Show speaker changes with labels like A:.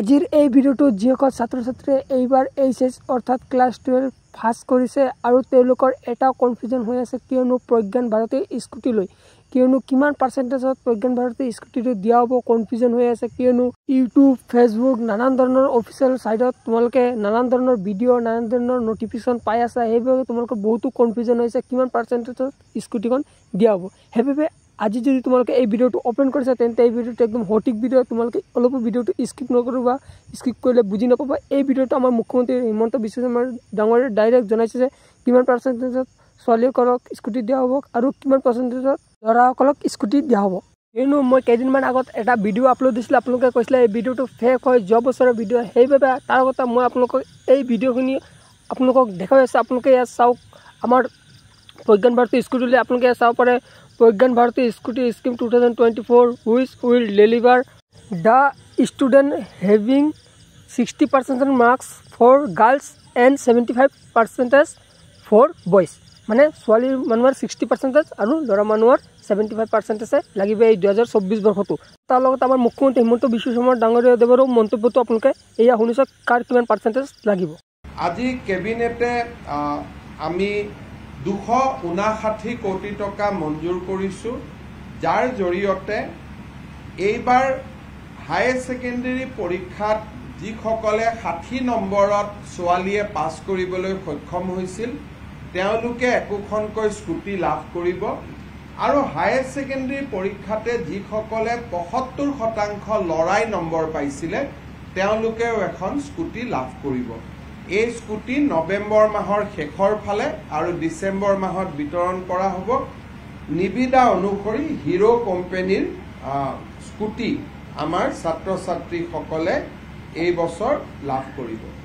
A: আজিৰ এই ভিডিওটো যিসকল ছাত্ৰ ছাত্ৰীয়ে এইবাৰ এইচ এছ অৰ্থাৎ ক্লাছ টুৱেলভ ফাৰ্ষ্ট কৰিছে আৰু তেওঁলোকৰ এটাও কনফিউজন হৈ আছে কিয়নো প্ৰজ্ঞান ভাৰতী স্কুটি লৈ কিয়নো কিমান পাৰ্চেণ্টেজত প্ৰজ্ঞান ভাৰতী স্কুটিটো দিয়া হ'ব কনফিউজন হৈ আছে কিয়নো ইউটিউব ফেচবুক নানান ধৰণৰ অফিচিয়েল ছাইটত তোমালোকে নানান ধৰণৰ ভিডিঅ' নানান ধৰণৰ ন'টিফিকেশ্যন পাই আছা সেইবাবে তোমালোকৰ বহুতো কনফিউজন হৈছে কিমান পাৰ্চেণ্টেজত স্কুটিখন দিয়া হ'ব সেইবাবে আজি যদি তোমালোকে এই ভিডিঅ'টো অ'পেন কৰিছা তেন্তে এই ভিডিঅ'টো একদম সঠিক ভিডিঅ' তোমালোকে অলপো ভিডিঅ'টো স্কিপ নকৰিবা স্কিপ কৰিলে বুজি নাপাবা এই ভিডিঅ'টো আমাৰ মুখ্যমন্ত্ৰী হিমন্ত বিশ্ব শৰ্মাৰ ডাঙৰে ডাইৰেক্ট জনাইছে যে কিমান পাৰ্চেণ্টেজত ছোৱালীসকলক স্কুটি দিয়া হ'ব আৰু কিমান পাৰ্চেণ্টেজত ল'ৰাসকলক স্কুটি দিয়া হ'ব কিয়নো মই কেইদিনমান আগত এটা ভিডিঅ' আপলোড দিছিলোঁ আপোনালোকে কৈছিলে এই ভিডিঅ'টো ফেক হয় যোৱা বছৰৰ ভিডিঅ' সেইবাবে তাৰ লগতে মই আপোনালোকক এই ভিডিঅ'খিনি আপোনালোকক দেখাই আছোঁ আপোনালোকে ইয়াত চাওক আমাৰ প্ৰজ্ঞান ভাৰতী স্কুটি বুলি আপোনালোকে চাব পাৰে Pragyan Bharati Scooty scheme two thousand twenty four which will deliver the student having sixty percentage marks for girls and seventy five percentage for boys মানে ছোৱালী মানুহৰ ছিক্সটি পাৰ্চেণ্টেজ আৰু ল'ৰা মানুহৰ ছেভেণ্টি ফাইভ পাৰ্চেণ্টেজে লাগিব এই দুহেজাৰ চৌব্বিছ বৰ্ষটো তাৰ লগত আমাৰ মুখ্যমন্ত্ৰী হিমন্ত বিশ্ব শৰ্মা ডাঙৰীয়াদেৱৰো মন্তব্যটো আপোনালোকে এয়া শুনিছে কাৰ কিমান পাৰ্চেণ্টেজ লাগিব
B: আজি কেবিনেটে আমি দুশ ঊনাষাঠি কোটি টকা মঞ্জুৰ কৰিছো যাৰ জৰিয়তে এইবাৰ হায়াৰ ছেকেণ্ডেৰী পৰীক্ষাত যিসকলে ষাঠি নম্বৰত ছোৱালীয়ে পাছ কৰিবলৈ সক্ষম হৈছিল তেওঁলোকে একোখনকৈ স্কুটি লাভ কৰিব আৰু হায়াৰ ছেকেণ্ডেৰী পৰীক্ষাতে যিসকলে পঁয়সত্তৰ শতাংশ ল'ৰাই নম্বৰ পাইছিলে তেওঁলোকেও এখন স্কুটি লাভ কৰিব এই স্কুটি নৱেম্বৰ মাহৰ শেষৰ ফালে আৰু ডিচেম্বৰ মাহত বিতৰণ কৰা হ'ব নিবিদা অনুসৰি হিৰো কোম্পেনীৰ স্কুটি আমাৰ ছাত্ৰ ছাত্ৰীসকলে এই বছৰ লাভ কৰিব